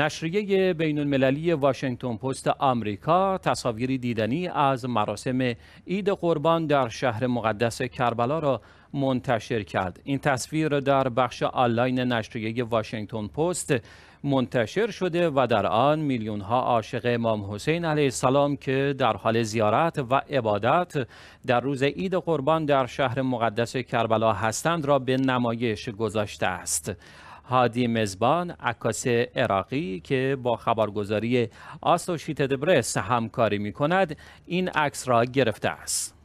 نشریه بین المللی واشنگتن پست آمریکا تصاویری دیدنی از مراسم عید قربان در شهر مقدس کربلا را منتشر کرد. این تصویر در بخش آنلاین نشریه واشنگتن پست منتشر شده و در آن میلیون ها عاشق امام حسین علیه السلام که در حال زیارت و عبادت در روز عید قربان در شهر مقدس کربلا هستند را به نمایش گذاشته است. هادی مزبان عکاس عراقی که با خبرگزاری آسوشیتد پرس همکاری می کند این عکس را گرفته است